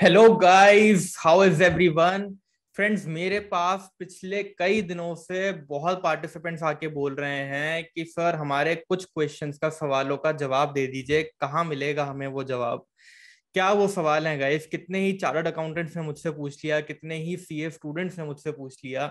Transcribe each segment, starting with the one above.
Hello guys how is everyone friends मेरे पास पिछले कई दिनों से बहुत पार्टिसिपेंट्स आके बोल रहे हैं कि सर हमारे कुछ क्वेश्चंस का सवालों का जवाब दे दीजिए कहाँ मिलेगा हमें वो जवाब क्या वो सवाल है गाइस कितने ही चार्टर्ड अकाउंटेंट्स ने मुझसे पूछ लिया कितने ही सी स्टूडेंट्स ने मुझसे पूछ लिया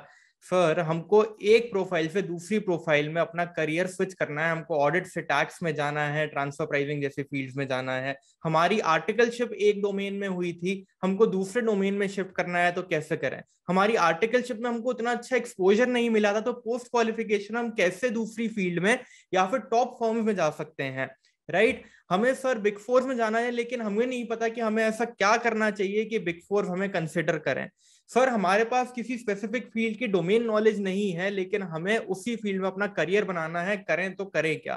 सर हमको एक प्रोफाइल से दूसरी प्रोफाइल में अपना करियर स्विच करना है हमको ऑडिट से टैक्स में जाना है ट्रांसफर प्राइजिंग जैसे फील्ड में जाना है हमारी आर्टिकलशिप एक डोमेन में हुई थी हमको दूसरे डोमेन में शिफ्ट करना है तो कैसे करें हमारी आर्टिकलशिप में हमको इतना अच्छा एक्सपोजर नहीं मिला था तो पोस्ट क्वालिफिकेशन हम कैसे दूसरी फील्ड में या फिर टॉप फॉर्म में जा सकते हैं राइट right? हमें सर बिग फोर में जाना है लेकिन हमें नहीं पता कि हमें ऐसा क्या करना चाहिए कि बिग फोर हमें कंसिडर करें सर हमारे पास किसी स्पेसिफिक फील्ड की डोमेन नॉलेज नहीं है लेकिन हमें उसी फील्ड में अपना करियर बनाना है करें तो करें क्या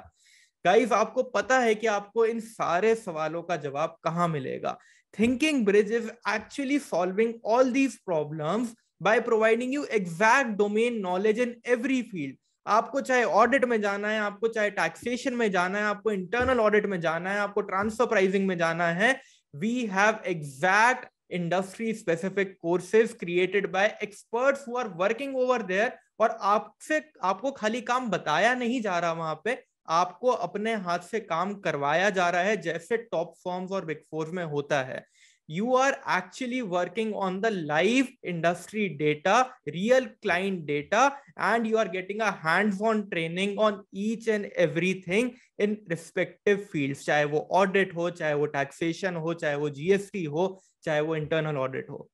गाइस आपको पता है कि आपको इन सारे सवालों का जवाब कहाँ मिलेगा Thinking Bridge is actually solving all these problems by providing you exact domain knowledge in every field आपको चाहे ऑडिट में जाना है आपको चाहे टैक्सेशन में जाना है आपको इंटरनल ऑडिट में जाना है आपको ट्रांसफर प्राइसिंग में जाना है we have exact industry specific courses created by experts who are working over there और आपसे आपको खाली काम बताया नहीं जा रहा वहां पे आपको अपने हाथ से काम करवाया जा रहा है जैसे टॉप फॉर्म्स और बिग फोर्स में होता है you are actually working on the live industry data, real client data, and you are getting a hands-on training on each and everything in respective fields. चाहे वो audit हो, चाहे वो taxation हो, चाहे वो GST हो, चाहे वो internal audit हो,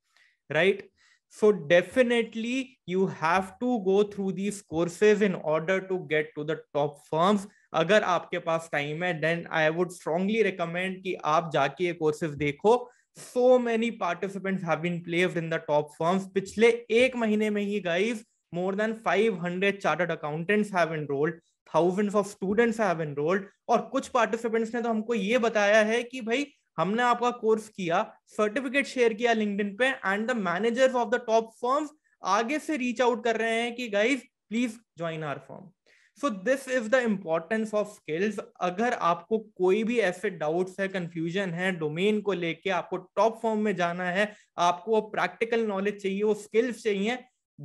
right? So definitely you have to go through these courses in order to get to the top firms. अगर आपके पास टाइम है then I would strongly recommend कि आप जाके ये कोर्सेज देखो सो मेनी पार्टिसिपेंट है टॉप फॉर्म पिछले एक महीने में ही guys more than hundred chartered accountants है thousands of students have enrolled और कुछ पार्टिसिपेंट्स ने तो हमको ये बताया है कि भाई हमने आपका कोर्स किया सर्टिफिकेट शेयर किया लिंक्डइन पे and the managers of the top firms आगे से रीच आउट कर रहे हैं कि guys please join our firm so this is the importance of skills अगर आपको कोई भी ऐसे डाउट्स है कंफ्यूजन है डोमेन को लेके आपको टॉप फॉर्म में जाना है आपको वो प्रैक्टिकल नॉलेज चाहिए वो स्किल्स चाहिए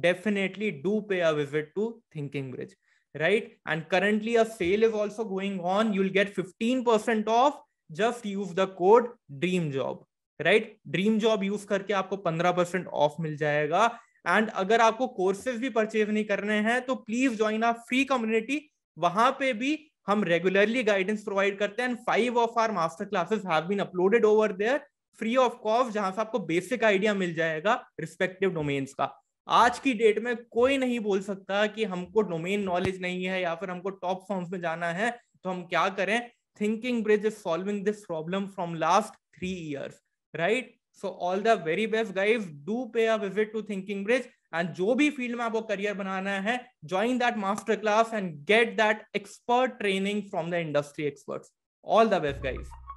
definitely do pay a visit to Thinking Bridge right and currently a sale is also going on get get percent off just use the code dream job right dream job use करके आपको पंद्रह percent of मिल जाएगा and अगर आपको courses भी purchase नहीं करने हैं तो please join our free community वहां पे भी हम रेगुलरली गाइडेंस प्रोवाइड करते हैं and five of our master classes have been uploaded over there free of cost जहां से आपको बेसिक आइडिया मिल जाएगा रिस्पेक्टिव डोमेन्स का आज की डेट में कोई नहीं बोल सकता कि हमको डोमेन नॉलेज नहीं है या फिर हमको टॉप फॉर्म्स में जाना है तो हम क्या करें Thinking Bridge is solving this problem from last three years right so all the very best guys do pay a visit to Thinking Bridge and जो भी फील्ड में आपको करियर बनाना है join that master class and get that expert training from the industry expert all the best guys